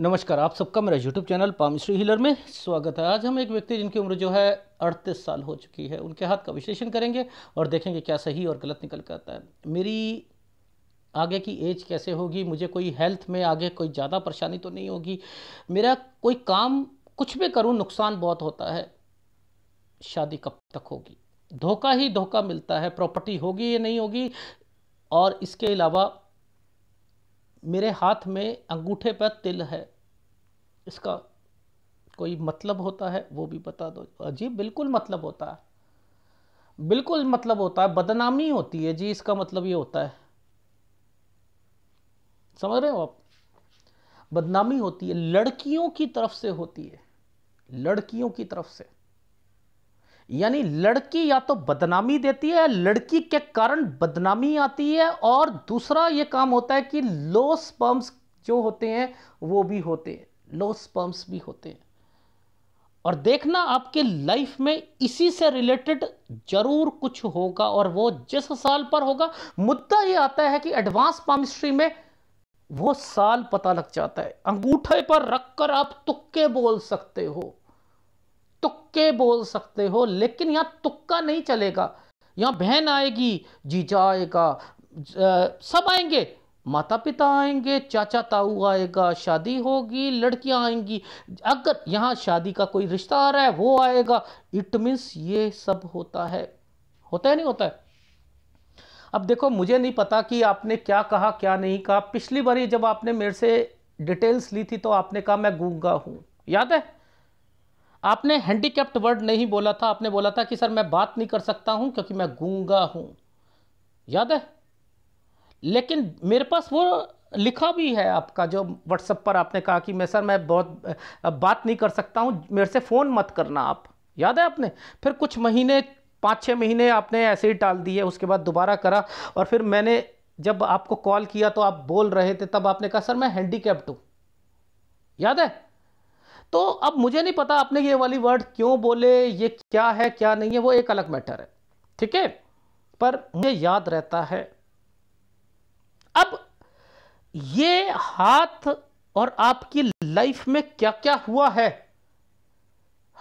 नमस्कार आप सबका मेरा यूट्यूब चैनल पामिश्री हीलर में स्वागत है आज हम एक व्यक्ति जिनकी उम्र जो है अड़तीस साल हो चुकी है उनके हाथ का विश्लेषण करेंगे और देखेंगे क्या सही और गलत निकल कर आता है मेरी आगे की एज कैसे होगी मुझे कोई हेल्थ में आगे कोई ज़्यादा परेशानी तो नहीं होगी मेरा कोई काम कुछ भी करूँ नुकसान बहुत होता है शादी कब तक होगी धोखा ही धोखा मिलता है प्रॉपर्टी होगी या नहीं होगी और इसके अलावा मेरे हाथ में अंगूठे पर तिल है इसका कोई मतलब होता है वो भी बता दो जी बिल्कुल मतलब होता है बिल्कुल मतलब होता है बदनामी होती है जी इसका मतलब ये होता है समझ रहे हो आप बदनामी होती है लड़कियों की तरफ से होती है लड़कियों की तरफ से यानी लड़की या तो बदनामी देती है लड़की के कारण बदनामी आती है और दूसरा ये काम होता है कि लो स्पर्म्स जो होते हैं वो भी होते हैं लो स्पर्म्स भी होते हैं और देखना आपके लाइफ में इसी से रिलेटेड जरूर कुछ होगा और वो जिस साल पर होगा मुद्दा ये आता है कि एडवांस पामिस्ट्री में वो साल पता लग जाता है अंगूठे पर रखकर आप तुक्के बोल सकते हो तुक्के बोल सकते हो लेकिन यहाँ तुक्का नहीं चलेगा यहाँ बहन आएगी जीजा आएगा सब आएंगे माता पिता आएंगे चाचा ताऊ आएगा शादी होगी लड़कियां आएंगी अगर यहाँ शादी का कोई रिश्ता आ रहा है वो आएगा इट मीन्स ये सब होता है होता है नहीं होता है अब देखो मुझे नहीं पता कि आपने क्या कहा क्या नहीं कहा पिछली बारी जब आपने मेरे से डिटेल्स ली थी तो आपने कहा मैं गूंगा हूँ याद है आपने हैंडीकैप्ट वर्ड नहीं बोला था आपने बोला था कि सर मैं बात नहीं कर सकता हूं क्योंकि मैं गूंगा हूं याद है लेकिन मेरे पास वो लिखा भी है आपका जो व्हाट्सएप पर आपने कहा कि मैं सर मैं बहुत बात नहीं कर सकता हूँ मेरे से फ़ोन मत करना आप याद है आपने फिर कुछ महीने पाँच छः महीने आपने ऐसे ही टाल दिए उसके बाद दोबारा करा और फिर मैंने जब आपको कॉल किया तो आप बोल रहे थे तब आपने कहा सर मैं हैंडीकैप्ट हूँ याद है तो अब मुझे नहीं पता आपने ये वाली वर्ड क्यों बोले ये क्या है क्या नहीं है वो एक अलग मैटर है ठीक है पर मुझे याद रहता है अब ये हाथ और आपकी लाइफ में क्या क्या हुआ है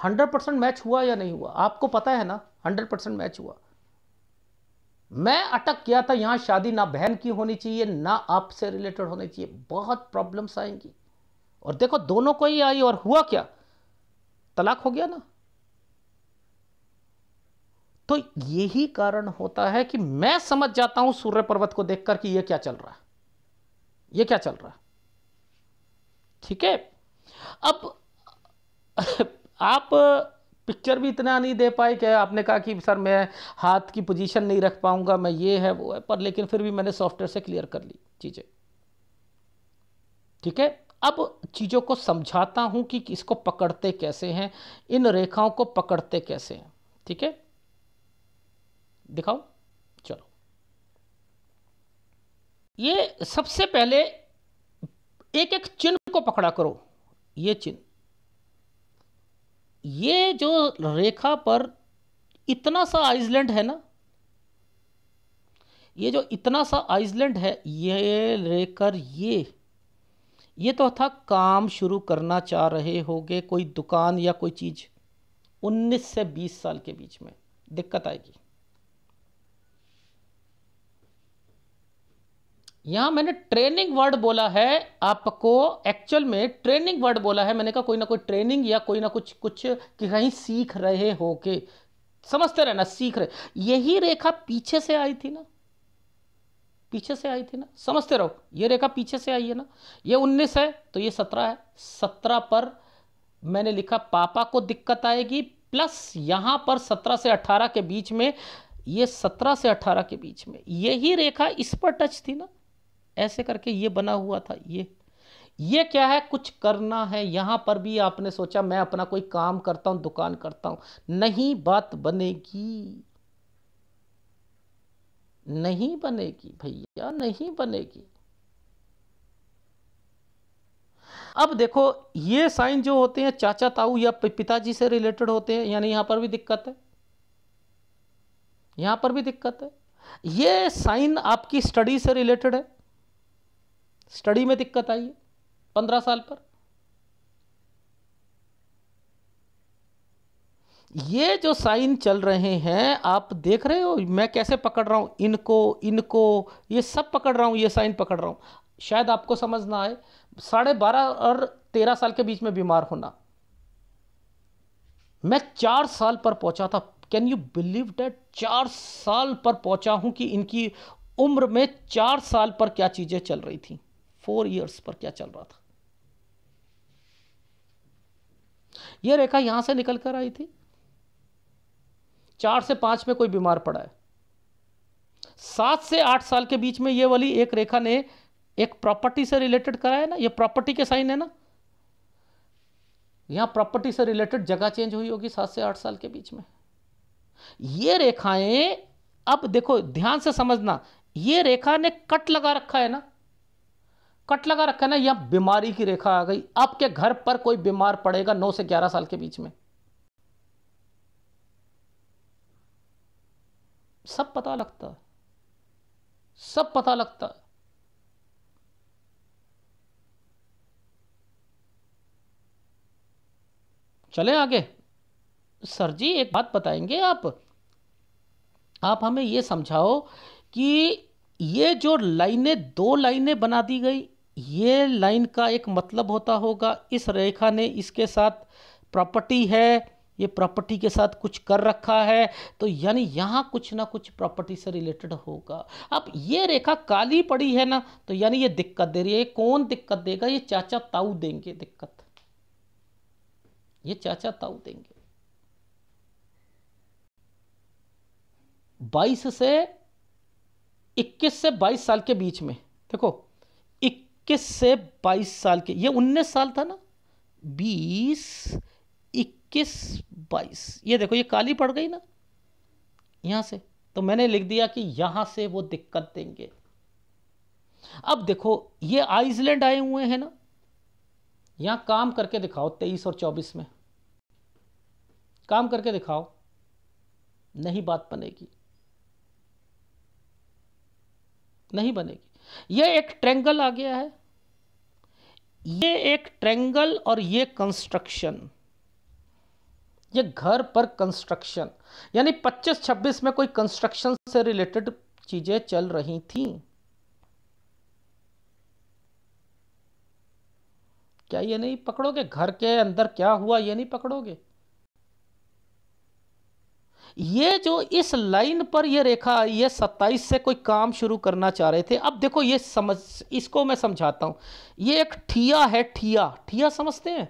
100 परसेंट मैच हुआ या नहीं हुआ आपको पता है ना 100 परसेंट मैच हुआ मैं अटक गया था यहां शादी ना बहन की होनी चाहिए ना आपसे रिलेटेड होनी चाहिए बहुत प्रॉब्लम्स आएंगी और देखो दोनों को ही आई और हुआ क्या तलाक हो गया ना तो यही कारण होता है कि मैं समझ जाता हूं सूर्य पर्वत को देखकर कि यह क्या चल रहा है यह क्या चल रहा है ठीक है अब आप पिक्चर भी इतना नहीं दे पाए कि आपने कहा कि सर मैं हाथ की पोजीशन नहीं रख पाऊंगा मैं ये है वो है पर लेकिन फिर भी मैंने सॉफ्टवेयर से क्लियर कर ली चीज़ें ठीक है अब चीज़ों को समझाता हूँ कि इसको पकड़ते कैसे हैं इन रेखाओं को पकड़ते कैसे हैं ठीक है दिखाओ चलो ये सबसे पहले एक एक चिन्ह को पकड़ा करो ये चिन्ह ये जो रेखा पर इतना सा आइसलैंड है ना ये जो इतना सा आइसलैंड है ये लेकर ये ये तो था काम शुरू करना चाह रहे होगे कोई दुकान या कोई चीज़ 19 से 20 साल के बीच में दिक्कत आएगी यहां मैंने ट्रेनिंग वर्ड बोला है आपको एक्चुअल में ट्रेनिंग वर्ड बोला है मैंने कहा कोई ना कोई ट्रेनिंग या कोई ना कुछ कुछ कहीं सीख रहे हो के समझते रहना सीख रहे यही रेखा पीछे से आई थी ना पीछे से आई थी ना समझते रहो ये रेखा पीछे से आई है ना ये उन्नीस है तो ये सत्रह है सत्रह पर मैंने लिखा पापा को दिक्कत आएगी प्लस यहाँ पर सत्रह से अट्ठारह के बीच में ये सत्रह से अट्ठारह के बीच में यही रेखा इस पर टच थी ना ऐसे करके ये बना हुआ था ये ये क्या है कुछ करना है यहाँ पर भी आपने सोचा मैं अपना कोई काम करता हूँ दुकान करता हूँ नहीं बात बनेगी नहीं बनेगी भैया नहीं बनेगी अब देखो ये साइन जो होते हैं चाचा ताऊ या पिताजी से रिलेटेड होते हैं यानी यहां पर भी दिक्कत है यहां पर भी दिक्कत है ये साइन आपकी स्टडी से रिलेटेड है स्टडी में दिक्कत आई है पंद्रह साल पर ये जो साइन चल रहे हैं आप देख रहे हो मैं कैसे पकड़ रहा हूँ इनको इनको ये सब पकड़ रहा हूँ ये साइन पकड़ रहा हूँ शायद आपको समझ ना आए साढ़े बारह और तेरह साल के बीच में बीमार होना मैं चार साल पर पहुंचा था कैन यू बिलीव डैट चार साल पर पहुंचा हूं कि इनकी उम्र में चार साल पर क्या चीज़ें चल रही थी फोर ईयर्स पर क्या चल रहा था यह रेखा यहां से निकल कर आई थी चार से पांच में कोई बीमार पड़ा है सात से आठ साल के बीच में ये वाली एक रेखा ने एक प्रॉपर्टी से रिलेटेड करा है ना ये प्रॉपर्टी के साइन है ना यहां प्रॉपर्टी से रिलेटेड जगह चेंज हुई होगी सात से आठ साल के बीच में ये रेखाएं अब देखो ध्यान से समझना ये रेखा ने कट लगा रखा है ना कट लगा रखा है ना यहां बीमारी की रेखा आ गई आपके घर पर कोई बीमार पड़ेगा नौ से ग्यारह साल के बीच में सब पता लगता सब पता लगता चले आगे सर जी एक बात बताएंगे आप आप हमें यह समझाओ कि ये जो लाइनें दो लाइनें बना दी गई ये लाइन का एक मतलब होता होगा इस रेखा ने इसके साथ प्रॉपर्टी है ये प्रॉपर्टी के साथ कुछ कर रखा है तो यानी यहाँ कुछ ना कुछ प्रॉपर्टी से रिलेटेड होगा अब ये रेखा काली पड़ी है ना तो यानी ये दिक्कत दे रही है कौन दिक्कत देगा ये चाचा ताऊ देंगे दिक्कत ये चाचा ताऊ देंगे 22 से 21 से 22 साल के बीच में देखो 21 से 22 साल के ये 19 साल था ना 20 इक्कीस बाईस ये देखो ये काली पड़ गई ना यहां से तो मैंने लिख दिया कि यहां से वो दिक्कत देंगे अब देखो ये आइसलैंड आए हुए हैं ना यहां काम करके दिखाओ तेईस और चौबीस में काम करके दिखाओ नहीं बात बनेगी नहीं बनेगी ये एक ट्रेंगल आ गया है ये एक ट्रेंगल और ये कंस्ट्रक्शन ये घर पर कंस्ट्रक्शन यानी 25-26 में कोई कंस्ट्रक्शन से रिलेटेड चीज़ें चल रही थी क्या ये नहीं पकड़ोगे घर के अंदर क्या हुआ ये नहीं पकड़ोगे ये जो इस लाइन पर ये रेखा है सत्ताईस से कोई काम शुरू करना चाह रहे थे अब देखो ये समझ इसको मैं समझाता हूं ये एक ठिया है ठिया ठिया समझते हैं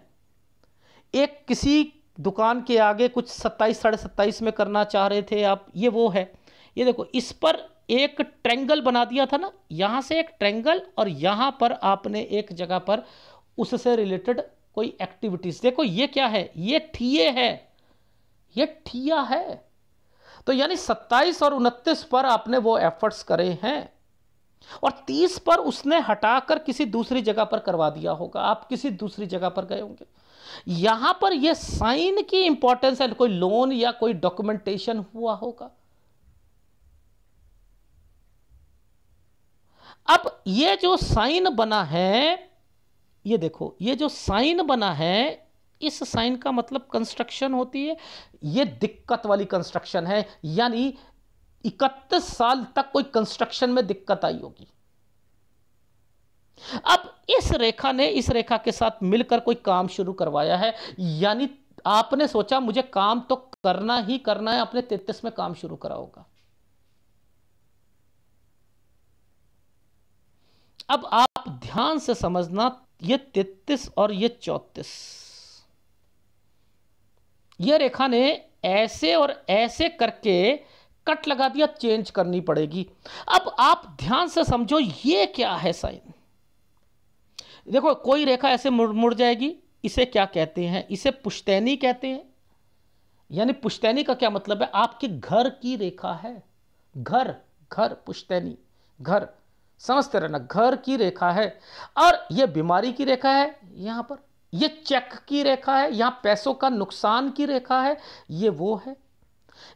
एक किसी दुकान के आगे कुछ सत्ताईस साढ़े सत्ताईस में करना चाह रहे थे आप ये वो है ये देखो इस पर एक ट्रेंगल बना दिया था ना यहाँ से एक ट्रेंगल और यहाँ पर आपने एक जगह पर उससे रिलेटेड कोई एक्टिविटीज़ देखो ये क्या है ये ठीए है ये ठिया है तो यानी सत्ताईस और उनतीस पर आपने वो एफर्ट्स करे हैं और 30 पर उसने हटाकर किसी दूसरी जगह पर करवा दिया होगा आप किसी दूसरी जगह पर गए होंगे यहां पर यह साइन की इंपॉर्टेंस है कोई लोन या कोई डॉक्यूमेंटेशन हुआ होगा अब ये जो साइन बना है ये देखो ये जो साइन बना है इस साइन का मतलब कंस्ट्रक्शन होती है ये दिक्कत वाली कंस्ट्रक्शन है यानी इकतीस साल तक कोई कंस्ट्रक्शन में दिक्कत आई होगी अब इस रेखा ने इस रेखा के साथ मिलकर कोई काम शुरू करवाया है यानी आपने सोचा मुझे काम तो करना ही करना है अपने तेतीस में काम शुरू करा होगा अब आप ध्यान से समझना ये तेतीस और ये चौतीस ये रेखा ने ऐसे और ऐसे करके कट लगा दिया चेंज करनी पड़ेगी अब आप ध्यान से समझो ये क्या है साइन देखो कोई रेखा ऐसे मुड़ मुड़ जाएगी इसे क्या कहते हैं इसे पुश्तैनी कहते हैं यानी पुश्तैनी का क्या मतलब है आपके घर की रेखा है घर घर पुश्तैनी घर समझते रहना घर की रेखा है और यह बीमारी की रेखा है यहां पर यह चेक की रेखा है यहां पैसों का नुकसान की रेखा है ये वो है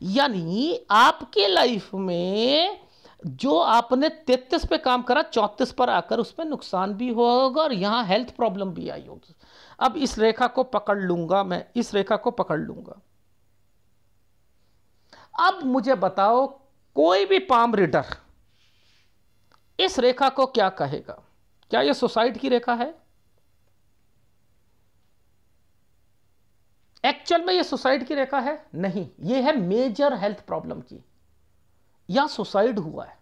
यानी आपके लाइफ में जो आपने तैतीस पे काम करा चौंतीस पर आकर उसमें नुकसान भी होगा और यहाँ हेल्थ प्रॉब्लम भी आई होगी अब इस रेखा को पकड़ लूंगा मैं इस रेखा को पकड़ लूंगा अब मुझे बताओ कोई भी पाम रीडर इस रेखा को क्या कहेगा क्या यह सुसाइड की रेखा है एक्चुअल में यह सुसाइड की रेखा है नहीं यह है मेजर हेल्थ प्रॉब्लम की या सुसाइड हुआ है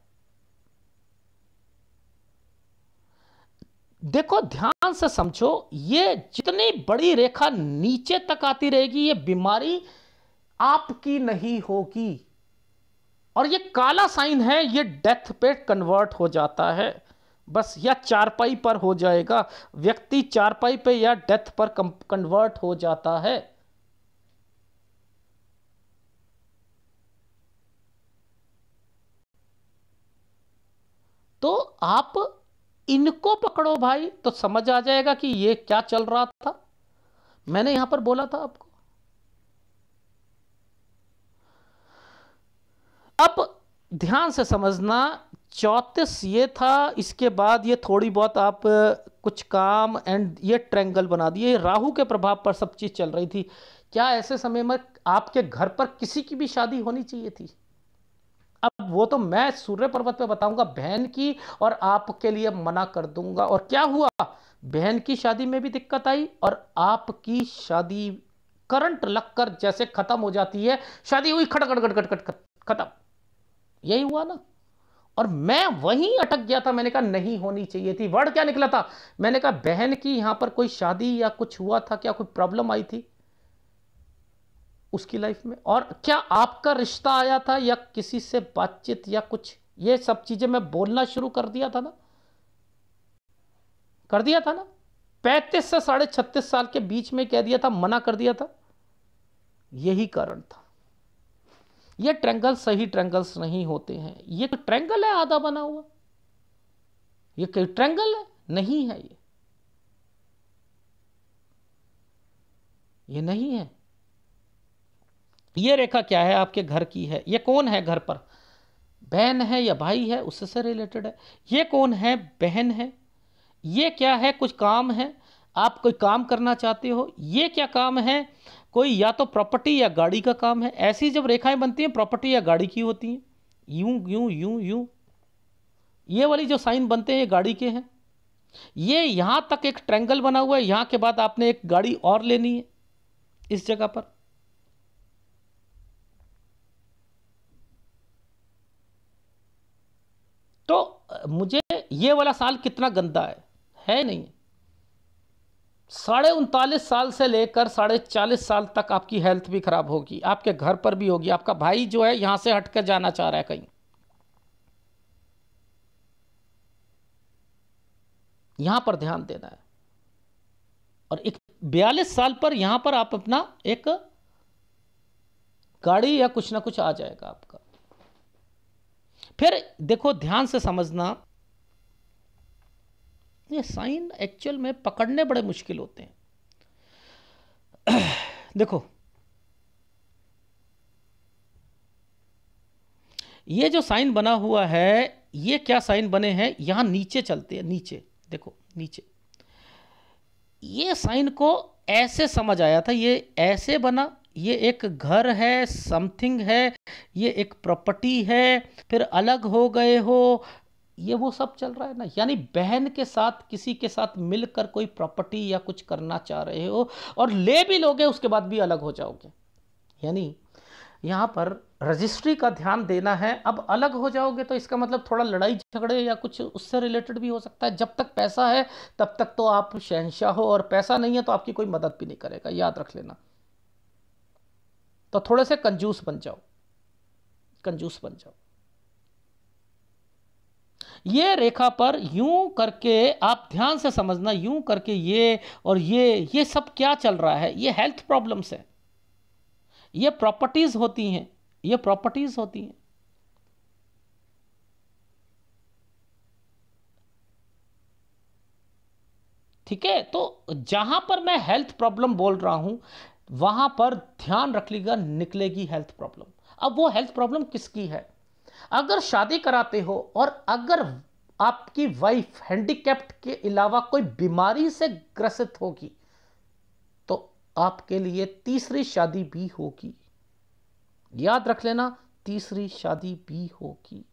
देखो ध्यान से समझो ये जितनी बड़ी रेखा नीचे तक आती रहेगी ये बीमारी आपकी नहीं होगी और ये काला साइन है ये डेथ पे कन्वर्ट हो जाता है बस या चारपाई पर हो जाएगा व्यक्ति चारपाई पे या डेथ पर कन्वर्ट हो जाता है तो आप इनको पकड़ो भाई तो समझ आ जाएगा कि ये क्या चल रहा था मैंने यहां पर बोला था आपको अब ध्यान से समझना चौतीस ये था इसके बाद ये थोड़ी बहुत आप कुछ काम एंड ये ट्रैंगल बना दिए राहु के प्रभाव पर सब चीज़ चल रही थी क्या ऐसे समय में आपके घर पर किसी की भी शादी होनी चाहिए थी अब वो तो मैं सूर्य पर्वत पे बताऊंगा बहन की और आपके लिए मना कर दूंगा और क्या हुआ बहन की शादी में भी दिक्कत आई और आपकी शादी करंट लगकर जैसे खत्म हो जाती है शादी हुई खटखट खटखट खत्म यही हुआ ना और मैं वहीं अटक गया था मैंने कहा नहीं होनी चाहिए थी वर्ड क्या निकला था मैंने कहा बहन की यहां पर कोई शादी या कुछ हुआ था क्या कोई प्रॉब्लम आई थी उसकी लाइफ में और क्या आपका रिश्ता आया था या किसी से बातचीत या कुछ ये सब चीज़ें मैं बोलना शुरू कर दिया था ना कर दिया था ना पैंतीस से साढ़े छत्तीस साल के बीच में कह दिया था मना कर दिया था यही कारण था ये ट्रेंगल सही ट्रेंगल्स नहीं होते हैं ये तो है आधा बना हुआ ये ट्रेंगल है नहीं है ये ये नहीं है ये रेखा क्या है आपके घर की है ये कौन है घर पर बहन है या भाई है उससे रिलेटेड है ये कौन है बहन है ये क्या है कुछ काम है आप कोई काम करना चाहते हो ये क्या काम है कोई या तो प्रॉपर्टी या गाड़ी का काम है ऐसी जब रेखाएं बनती हैं प्रॉपर्टी या गाड़ी की होती हैं यूं यूं यूं यूं ये वाली जो साइन बनते हैं ये गाड़ी के हैं ये यहाँ तक एक ट्रैंगल बना हुआ है यहाँ के बाद आपने एक गाड़ी और लेनी है इस जगह पर मुझे ये वाला साल कितना गंदा है है नहीं साढ़े उनतालीस साल से लेकर साढ़े चालीस साल तक आपकी हेल्थ भी खराब होगी आपके घर पर भी होगी आपका भाई जो है यहां से हटकर जाना चाह रहा है कहीं यहां पर ध्यान देना है और एक बयालीस साल पर यहां पर आप अपना एक गाड़ी या कुछ ना कुछ आ जाएगा आपका फिर देखो ध्यान से समझना ये साइन एक्चुअल में पकड़ने बड़े मुश्किल होते हैं देखो ये जो साइन बना हुआ है ये क्या साइन बने हैं यहां नीचे चलते हैं नीचे देखो नीचे ये साइन को ऐसे समझ आया था ये ऐसे बना ये एक घर है समथिंग है ये एक प्रॉपर्टी है फिर अलग हो गए हो ये वो सब चल रहा है ना यानी बहन के साथ किसी के साथ मिलकर कोई प्रॉपर्टी या कुछ करना चाह रहे हो और ले भी लोगे उसके बाद भी अलग हो जाओगे यानी यहाँ पर रजिस्ट्री का ध्यान देना है अब अलग हो जाओगे तो इसका मतलब थोड़ा लड़ाई झगड़े या कुछ उससे रिलेटेड भी हो सकता है जब तक पैसा है तब तक तो आप शहनशाह हो और पैसा नहीं है तो आपकी कोई मदद भी नहीं करेगा याद रख लेना तो थोड़े से कंजूस बन जाओ कंजूस बन जाओ ये रेखा पर यूं करके आप ध्यान से समझना यूं करके ये और ये ये सब क्या चल रहा है ये हेल्थ प्रॉब्लम्स है ये प्रॉपर्टीज़ होती हैं ये प्रॉपर्टीज़ होती हैं ठीक है तो जहां पर मैं हेल्थ प्रॉब्लम बोल रहा हूं वहां पर ध्यान रख लीजिएगा निकलेगी हेल्थ प्रॉब्लम अब वो हेल्थ प्रॉब्लम किसकी है अगर शादी कराते हो और अगर आपकी वाइफ हैंडीकैप्ट के अलावा कोई बीमारी से ग्रसित होगी तो आपके लिए तीसरी शादी भी होगी याद रख लेना तीसरी शादी भी होगी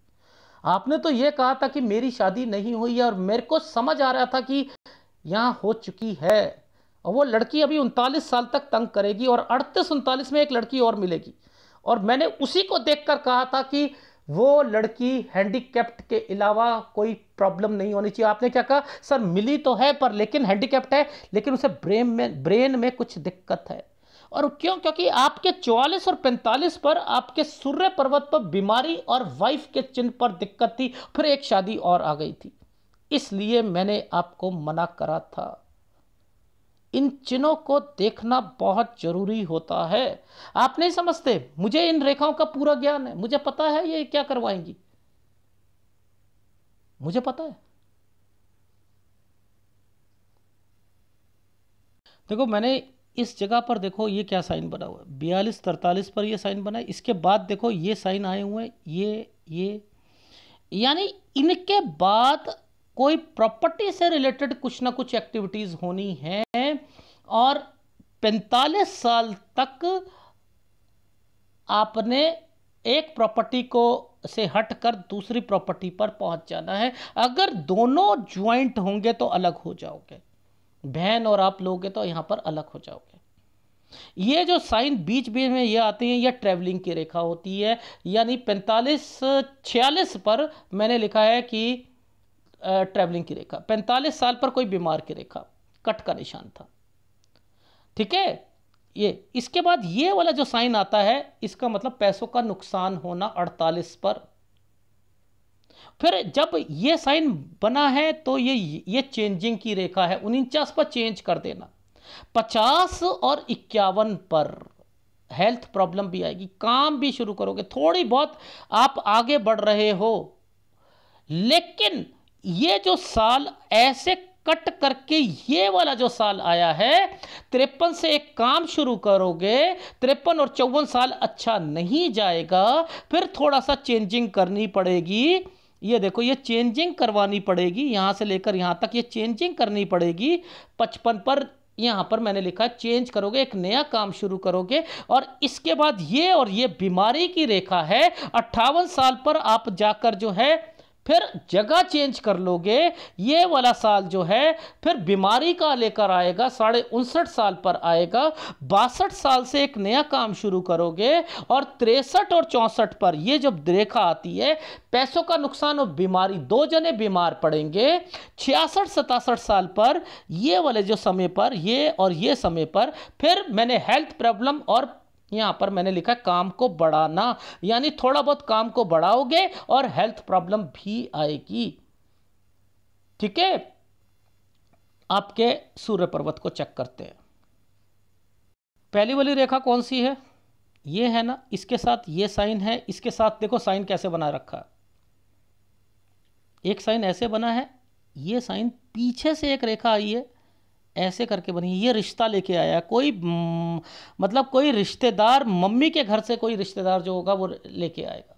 आपने तो यह कहा था कि मेरी शादी नहीं हुई है और मेरे को समझ आ रहा था कि यहां हो चुकी है और वो लड़की अभी उनतालीस साल तक तंग करेगी और अड़तीस उनतालीस में एक लड़की और मिलेगी और मैंने उसी को देखकर कहा था कि वो लड़की हैंडीकैप्ट के अलावा कोई प्रॉब्लम नहीं होनी चाहिए आपने क्या कहा सर मिली तो है पर लेकिन हैंडीकैप्ट है लेकिन उसे ब्रेन में ब्रेन में कुछ दिक्कत है और क्यों क्योंकि आपके 44 और 45 पर आपके सूर्य पर्वत पर बीमारी और वाइफ के चिन्ह पर दिक्कत थी फिर एक शादी और आ गई थी इसलिए मैंने आपको मना करा था इन चिन्हों को देखना बहुत जरूरी होता है आप नहीं समझते मुझे इन रेखाओं का पूरा ज्ञान है मुझे पता है ये क्या करवाएंगी मुझे पता है देखो मैंने इस जगह पर देखो ये क्या साइन बना हुआ है बयालीस तरतालीस पर ये साइन बना है इसके बाद देखो ये साइन आए हुए हैं ये ये यानी इनके बाद कोई प्रॉपर्टी से रिलेटेड कुछ ना कुछ एक्टिविटीज़ होनी है और 45 साल तक आपने एक प्रॉपर्टी को से हटकर दूसरी प्रॉपर्टी पर पहुंच जाना है अगर दोनों ज्वाइंट होंगे तो अलग हो जाओगे बहन और आप लोगे तो यहां पर अलग हो जाओगे ये जो साइन बीच बीच में ये आते हैं यह ट्रेवलिंग की रेखा होती है यानी पैंतालीस छियालीस पर मैंने लिखा है कि ट्रैवलिंग की रेखा पैंतालीस साल पर कोई बीमार की रेखा कट का निशान था ठीक है ये इसके बाद ये वाला जो साइन आता है इसका मतलब पैसों का नुकसान होना अड़तालीस पर फिर जब ये साइन बना है तो ये ये चेंजिंग की रेखा है उनचास पर चेंज कर देना पचास और इक्यावन पर हेल्थ प्रॉब्लम भी आएगी काम भी शुरू करोगे थोड़ी बहुत आप आगे बढ़ रहे हो लेकिन ये जो साल ऐसे कट करके ये वाला जो साल आया है तिरपन से एक काम शुरू करोगे तिरपन और चौवन साल अच्छा नहीं जाएगा फिर थोड़ा सा चेंजिंग करनी पड़ेगी ये देखो ये चेंजिंग करवानी पड़ेगी यहाँ से लेकर यहाँ तक ये चेंजिंग करनी पड़ेगी पचपन पर यहाँ पर मैंने लिखा है चेंज करोगे एक नया काम शुरू करोगे और इसके बाद ये और ये बीमारी की रेखा है अट्ठावन साल पर आप जाकर जो है फिर जगह चेंज कर लोगे ये वाला साल जो है फिर बीमारी का लेकर आएगा साढ़े उनसठ साल पर आएगा बासठ साल से एक नया काम शुरू करोगे और तिरसठ और चौंसठ पर ये जब रेखा आती है पैसों का नुकसान और बीमारी दो जने बीमार पड़ेंगे छियासठ सतासठ साल पर ये वाले जो समय पर ये और ये समय पर फिर मैंने हेल्थ प्रॉब्लम और यहाँ पर मैंने लिखा काम को बढ़ाना यानी थोड़ा बहुत काम को बढ़ाओगे और हेल्थ प्रॉब्लम भी आएगी ठीक है आपके सूर्य पर्वत को चेक करते हैं पहली वाली रेखा कौन सी है ये है ना इसके साथ ये साइन है इसके साथ देखो साइन कैसे बना रखा एक साइन ऐसे बना है ये साइन पीछे से एक रेखा आई है ऐसे करके बनी ये रिश्ता लेके आया कोई हम्म, मतलब कोई रिश्तेदार मम्मी के घर से कोई रिश्तेदार जो होगा वो लेके आएगा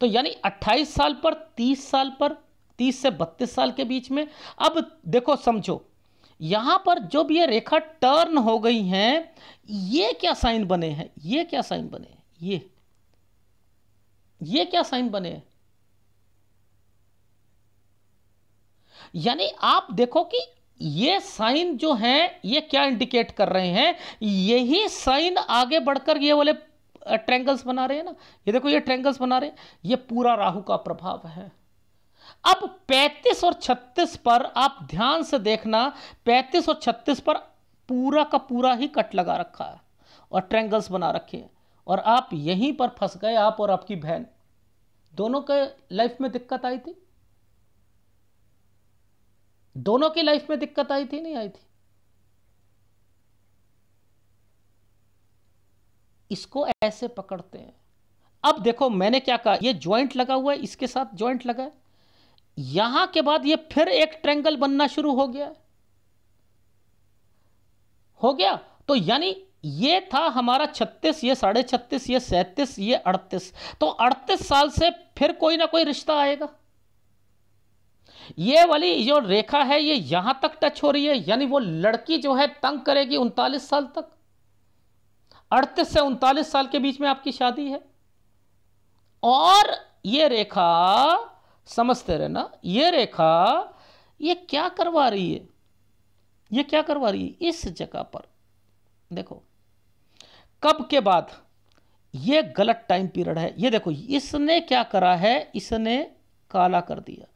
तो यानी 28 साल पर 30 साल पर 30 से 32 साल के बीच में अब देखो समझो यहां पर जो भी ये रेखा टर्न हो गई हैं ये क्या साइन बने हैं ये क्या साइन बने ये ये क्या साइन बने यानी आप देखो कि ये साइन जो है ये क्या इंडिकेट कर रहे हैं यही साइन आगे बढ़कर ये वाले ट्रेंगल्स बना रहे हैं ना ये देखो ये ट्रेंगल्स बना रहे हैं ये पूरा राहु का प्रभाव है अब 35 और 36 पर आप ध्यान से देखना 35 और 36 पर पूरा का पूरा ही कट लगा रखा है और ट्रेंगल्स बना रखे हैं और आप यहीं पर फंस गए आप और आपकी बहन दोनों के लाइफ में दिक्कत आई थी दोनों की लाइफ में दिक्कत आई थी नहीं आई थी इसको ऐसे पकड़ते हैं अब देखो मैंने क्या कहा ये ज्वाइंट लगा हुआ है इसके साथ ज्वाइंट लगा है यहां के बाद ये फिर एक ट्रेंगल बनना शुरू हो गया हो गया तो यानी ये था हमारा छत्तीस ये साढ़े छत्तीस ये सैंतीस ये अड़तीस तो अड़तीस साल से फिर कोई ना कोई रिश्ता आएगा ये वाली जो रेखा है ये यहां तक टच हो रही है यानी वो लड़की जो है तंग करेगी उनतालीस साल तक अड़तीस से उनतालीस साल के बीच में आपकी शादी है और ये रेखा समझते रहे ना ये रेखा ये क्या करवा रही है ये क्या करवा रही है इस जगह पर देखो कब के बाद ये गलत टाइम पीरियड है ये देखो इसने क्या करा है इसने काला कर दिया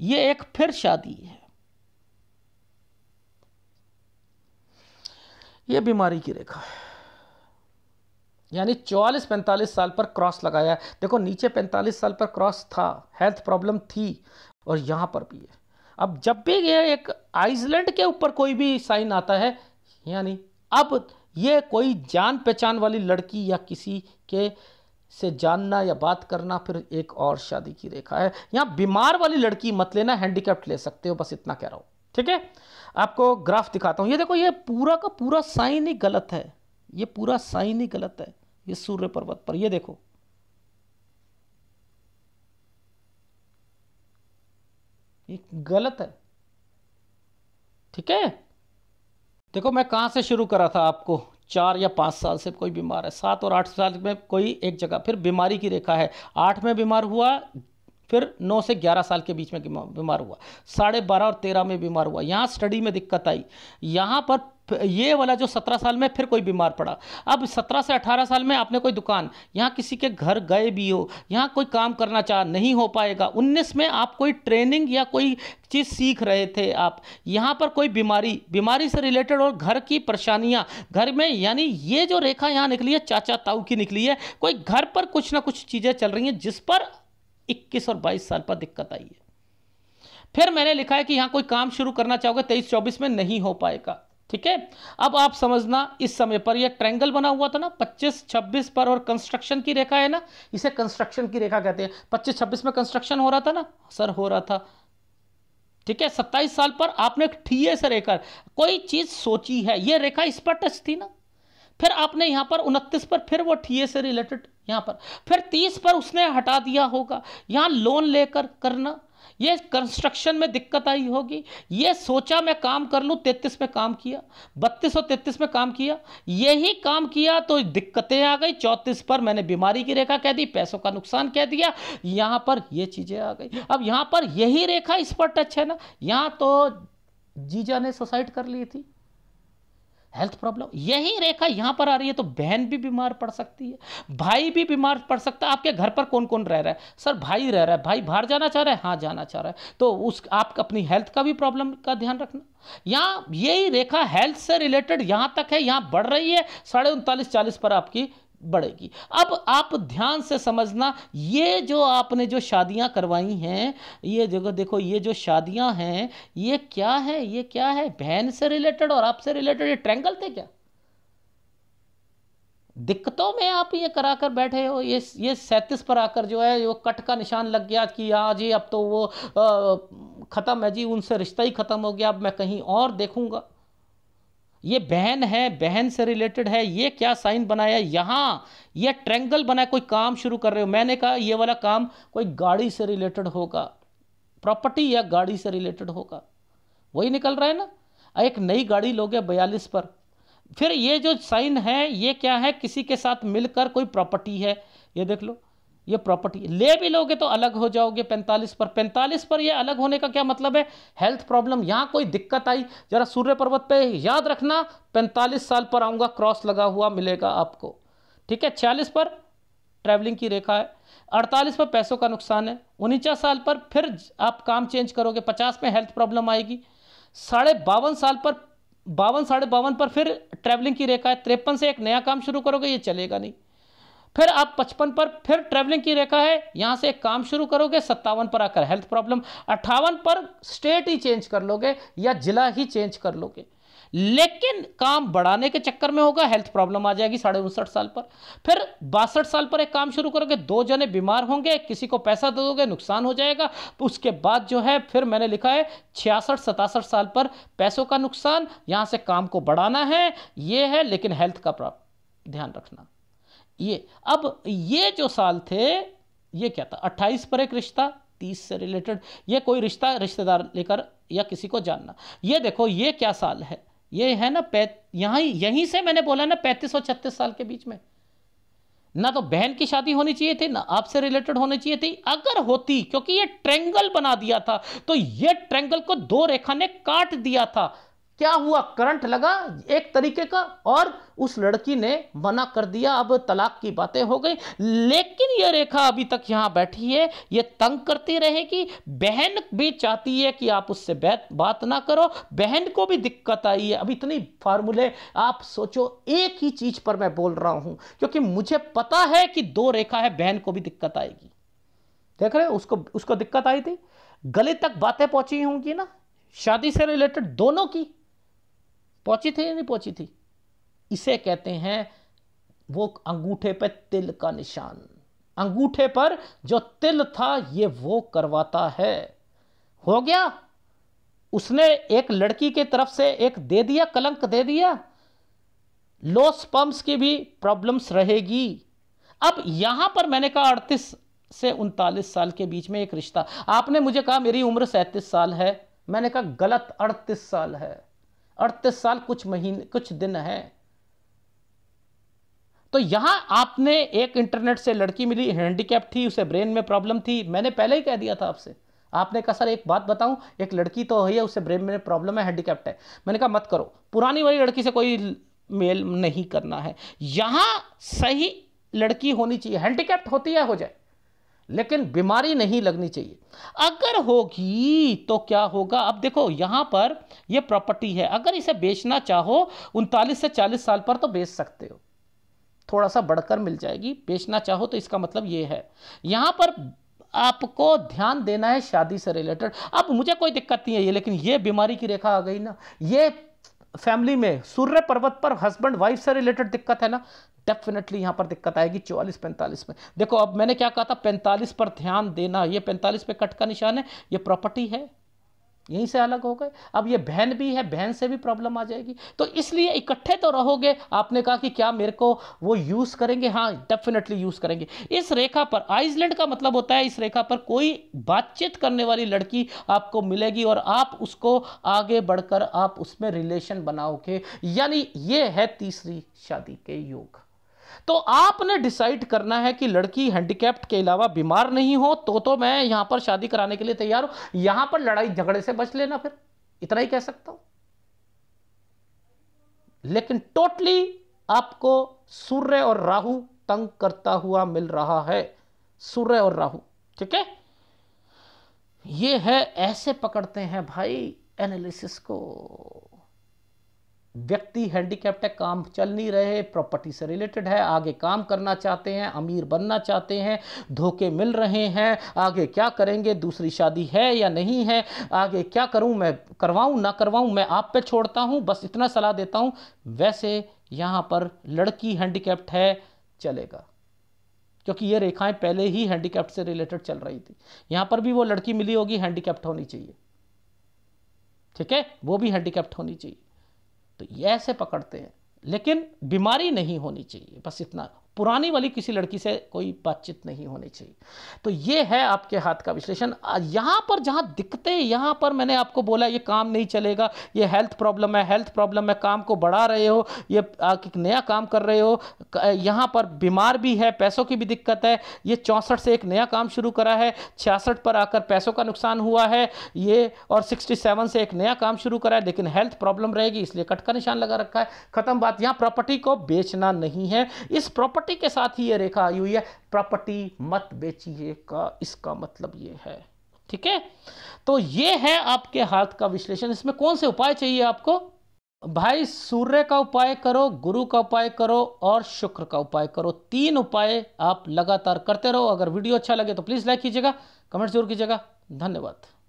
ये एक फिर शादी है ये बीमारी की रेखा है यानी चौवालीस पैंतालीस साल पर क्रॉस लगाया देखो नीचे पैंतालीस साल पर क्रॉस था हेल्थ प्रॉब्लम थी और यहां पर भी है अब जब भी ये एक आइसलैंड के ऊपर कोई भी साइन आता है यानी अब ये कोई जान पहचान वाली लड़की या किसी के से जानना या बात करना फिर एक और शादी की रेखा है यहाँ बीमार वाली लड़की मत लेना हैंडीकैप्ट ले सकते हो बस इतना कह रहा हूँ ठीक है आपको ग्राफ दिखाता हूँ ये देखो ये पूरा का पूरा साइन ही गलत है ये पूरा साइन ही गलत है ये सूर्य पर्वत पर ये देखो ये गलत है ठीक है देखो मैं कहां से शुरू करा था आपको चार या पाँच साल से कोई बीमार है सात और आठ साल में कोई एक जगह फिर बीमारी की रेखा है आठ में बीमार हुआ फिर नौ से ग्यारह साल के बीच में बीमार हुआ साढ़े बारह और तेरह में बीमार हुआ यहाँ स्टडी में दिक्कत आई यहाँ पर ये वाला जो सत्रह साल में फिर कोई बीमार पड़ा अब सत्रह से अठारह साल में आपने कोई दुकान यहाँ किसी के घर गए भी हो यहाँ कोई काम करना चाह नहीं हो पाएगा उन्नीस में आप कोई ट्रेनिंग या कोई चीज़ सीख रहे थे आप यहाँ पर कोई बीमारी बीमारी से रिलेटेड और घर की परेशानियाँ घर में यानी ये जो रेखा यहाँ निकली है चाचा ताऊ की निकली है कोई घर पर कुछ ना कुछ चीज़ें चल रही हैं जिस पर इक्कीस और बाईस साल पर दिक्कत आई है फिर मैंने लिखा है कि यहाँ कोई काम शुरू करना चाहोगे तेईस चौबीस में नहीं हो पाएगा ठीक है अब आप समझना इस समय पर यह ट्रेंगल बना हुआ था ना 25 26 पर और कंस्ट्रक्शन की रेखा है ना इसे कंस्ट्रक्शन की रेखा कहते हैं 25 26 में कंस्ट्रक्शन हो रहा था ना सर हो रहा था ठीक है 27 साल पर आपने ठीए से रेखा कोई चीज सोची है यह रेखा इस पर टच थी ना फिर आपने यहां पर उनतीस पर फिर वो ठीए से रिलेटेड यहां पर फिर तीस पर उसने हटा दिया होगा यहां लोन लेकर करना ये कंस्ट्रक्शन में दिक्कत आई होगी ये सोचा मैं काम कर लूँ तैतीस में काम किया बत्तीस और तैतीस में काम किया यही काम किया तो दिक्कतें आ गई चौंतीस पर मैंने बीमारी की रेखा कह दी पैसों का नुकसान कह दिया यहाँ पर ये चीज़ें आ गई अब यहाँ पर यही रेखा इस पर टच है ना यहाँ तो जीजा ने सुसाइड कर ली थी हेल्थ प्रॉब्लम यही रेखा यहाँ पर आ रही है तो बहन भी बीमार पड़ सकती है भाई भी बीमार पड़ सकता है आपके घर पर कौन कौन रह रहा है सर भाई रह रहा है भाई बाहर जाना चाह रहा है हाँ जाना चाह रहा है तो उस आप अपनी हेल्थ का भी प्रॉब्लम का ध्यान रखना यहाँ यही रेखा हेल्थ से रिलेटेड यहाँ तक है यहाँ बढ़ रही है साढ़े उनतालीस चालीस पर आपकी बढ़ेगी अब आप ध्यान से समझना ये जो आपने जो शादियां करवाई हैं ये देखो देखो ये जो शादियां हैं ये क्या है ये क्या है बहन से रिलेटेड और आपसे रिलेटेड ये ट्रैंगल थे क्या दिक्कतों में आप ये कराकर बैठे हो ये ये सैंतीस पर आकर जो है वो कट का निशान लग गया कि हाँ जी अब तो वो ख़त्म है जी उनसे रिश्ता ही ख़त्म हो गया अब मैं कहीं और देखूंगा ये बहन है बहन से रिलेटेड है ये क्या साइन बनाया यहाँ ये ट्रेंगल बनाया कोई काम शुरू कर रहे हो मैंने कहा ये वाला काम कोई गाड़ी से रिलेटेड होगा प्रॉपर्टी या गाड़ी से रिलेटेड होगा वही निकल रहा है ना एक नई गाड़ी लोगे बयालीस पर फिर ये जो साइन है ये क्या है किसी के साथ मिलकर कोई प्रॉपर्टी है ये देख लो ये प्रॉपर्टी ले भी लोगे तो अलग हो जाओगे 45 पर 45 पर ये अलग होने का क्या मतलब है हेल्थ प्रॉब्लम यहाँ कोई दिक्कत आई जरा सूर्य पर्वत पे याद रखना 45 साल पर आऊँगा क्रॉस लगा हुआ मिलेगा आपको ठीक है छियालीस पर ट्रैवलिंग की रेखा है अड़तालीस पर पैसों का नुकसान है उनचास साल पर फिर आप काम चेंज करोगे पचास में हेल्थ प्रॉब्लम आएगी साढ़े बावन साल पर बावन साढ़े बावन पर फिर ट्रैवलिंग की रेखा है तिरपन से एक नया काम शुरू करोगे ये चलेगा नहीं फिर आप पचपन पर फिर ट्रैवलिंग की रेखा है यहाँ से काम शुरू करोगे सत्तावन पर आकर हेल्थ प्रॉब्लम अट्ठावन पर स्टेट ही चेंज कर लोगे या जिला ही चेंज कर लोगे लेकिन काम बढ़ाने के चक्कर में होगा हेल्थ प्रॉब्लम आ जाएगी साढ़े उनसठ साल पर फिर बासठ साल पर एक काम शुरू करोगे दो जने बीमार होंगे किसी को पैसा दे दोगे नुकसान हो जाएगा उसके बाद जो है फिर मैंने लिखा है छियासठ सतासठ साल पर पैसों का नुकसान यहाँ से काम को बढ़ाना है ये है लेकिन हेल्थ का ध्यान रखना ये अब ये जो साल थे ये क्या था अट्ठाईस पर एक रिश्ता तीस से रिलेटेड ये कोई रिश्ता रिश्तेदार लेकर या किसी को जानना ये देखो ये क्या साल है ये है ना पैत यहाँ यहीं से मैंने बोला ना पैंतीस और छत्तीस साल के बीच में ना तो बहन की शादी होनी चाहिए थी ना आपसे रिलेटेड होनी चाहिए थी अगर होती क्योंकि ये ट्रेंगल बना दिया था तो ये ट्रेंगल को दो रेखा ने काट दिया था क्या हुआ करंट लगा एक तरीके का और उस लड़की ने मना कर दिया अब तलाक की बातें हो गई लेकिन ये रेखा अभी तक यहाँ बैठी है ये तंग करती रहेगी बहन भी चाहती है कि आप उससे बात ना करो बहन को भी दिक्कत आई है अब इतनी फार्मूले आप सोचो एक ही चीज पर मैं बोल रहा हूं क्योंकि मुझे पता है कि दो रेखा है बहन को भी दिक्कत आएगी देख रहे उसको उसको दिक्कत आई थी गले तक बातें पहुंची होंगी ना शादी से रिलेटेड दोनों की पहुंची थी या नहीं पहुंची थी इसे कहते हैं वो अंगूठे पर तिल का निशान अंगूठे पर जो तिल था ये वो करवाता है हो गया उसने एक लड़की के तरफ से एक दे दिया कलंक दे दिया लोस पंप्स की भी प्रॉब्लम्स रहेगी अब यहां पर मैंने कहा अड़तीस से उनतालीस साल के बीच में एक रिश्ता आपने मुझे कहा मेरी उम्र सैंतीस साल है मैंने कहा गलत अड़तीस साल है अड़तीस साल कुछ महीने कुछ दिन है तो यहां आपने एक इंटरनेट से लड़की मिली हैंडीकैप थी उसे ब्रेन में प्रॉब्लम थी मैंने पहले ही कह दिया था आपसे आपने कहा सर एक बात बताऊं एक लड़की तो है उसे ब्रेन में प्रॉब्लम है हैंडीकैप्ट है मैंने कहा मत करो पुरानी वाली लड़की से कोई मेल नहीं करना है यहां सही लड़की होनी चाहिए हैंडीकैप्ट होती है हो जाए लेकिन बीमारी नहीं लगनी चाहिए अगर होगी तो क्या होगा अब देखो यहां पर यह प्रॉपर्टी है अगर इसे बेचना चाहो उनतालीस से चालीस साल पर तो बेच सकते हो थोड़ा सा बढ़कर मिल जाएगी बेचना चाहो तो इसका मतलब ये है यहां पर आपको ध्यान देना है शादी से रिलेटेड अब मुझे कोई दिक्कत नहीं है ये लेकिन ये बीमारी की रेखा आ गई ना ये फैमिली में सूर्य पर्वत पर हस्बैंड वाइफ से रिलेटेड दिक्कत है ना डेफिनेटली यहाँ पर दिक्कत आएगी चौवालीस पैंतालीस में देखो अब मैंने क्या कहा था पैंतालीस पर ध्यान देना ये पैंतालीस पे कट का निशान है ये प्रॉपर्टी है यहीं से अलग हो गए अब ये बहन भी है बहन से भी प्रॉब्लम आ जाएगी तो इसलिए इकट्ठे तो रहोगे आपने कहा कि क्या मेरे को वो यूज़ करेंगे हाँ डेफिनेटली यूज़ करेंगे इस रेखा पर आइसलैंड का मतलब होता है इस रेखा पर कोई बातचीत करने वाली लड़की आपको मिलेगी और आप उसको आगे बढ़कर आप उसमें रिलेशन बनाओगे यानी ये है तीसरी शादी के योग तो आपने डिसाइड करना है कि लड़की हैंडीकैप्ट के अलावा बीमार नहीं हो तो तो मैं यहां पर शादी कराने के लिए तैयार हूं यहां पर लड़ाई झगड़े से बच लेना फिर इतना ही कह सकता हूं लेकिन टोटली आपको सूर्य और राहु तंग करता हुआ मिल रहा है सूर्य और राहु ठीक है ये है ऐसे पकड़ते हैं भाई एनालिसिस को व्यक्ति हैंडीकैप्ट है काम चल नहीं रहे प्रॉपर्टी से रिलेटेड है आगे काम करना चाहते हैं अमीर बनना चाहते हैं धोखे मिल रहे हैं आगे क्या करेंगे दूसरी शादी है या नहीं है आगे क्या करूं मैं करवाऊं ना करवाऊं मैं आप पे छोड़ता हूं बस इतना सलाह देता हूं वैसे यहां पर लड़की हैंडीकैप्ट है चलेगा क्योंकि ये रेखाएं पहले ही हैंडीकैप्ट से रिलेटेड चल रही थी यहाँ पर भी वो लड़की मिली होगी हैंडीकैप्ट होनी चाहिए ठीक है वो भी हैंडीकैप्ट होनी चाहिए तो ये ऐसे पकड़ते हैं लेकिन बीमारी नहीं होनी चाहिए बस इतना पुरानी वाली किसी लड़की से कोई बातचीत नहीं होनी चाहिए तो ये है आपके हाथ का विश्लेषण यहाँ पर जहाँ दिखते यहाँ पर मैंने आपको बोला ये काम नहीं चलेगा ये हेल्थ प्रॉब्लम है हेल्थ प्रॉब्लम है काम को बढ़ा रहे हो ये नया काम कर रहे हो यहाँ पर बीमार भी है पैसों की भी दिक्कत है ये चौंसठ से एक नया काम शुरू करा है छियासठ पर आकर पैसों का नुकसान हुआ है ये और सिक्सटी से एक नया काम शुरू करा है लेकिन हेल्थ प्रॉब्लम रहेगी इसलिए कट का निशान लगा रखा है खत्म बात यहाँ प्रॉपर्टी को बेचना नहीं है इस प्रॉपर्टी प्रॉपर्टी के साथ ही ये रेखा आई हुई है प्रॉपर्टी मत बेचिए का इसका मतलब ये है ठीक है तो ये है आपके हाथ का विश्लेषण इसमें कौन से उपाय चाहिए आपको भाई सूर्य का उपाय करो गुरु का उपाय करो और शुक्र का उपाय करो तीन उपाय आप लगातार करते रहो अगर वीडियो अच्छा लगे तो प्लीज़ लाइक कीजिएगा कमेंट जरूर कीजिएगा धन्यवाद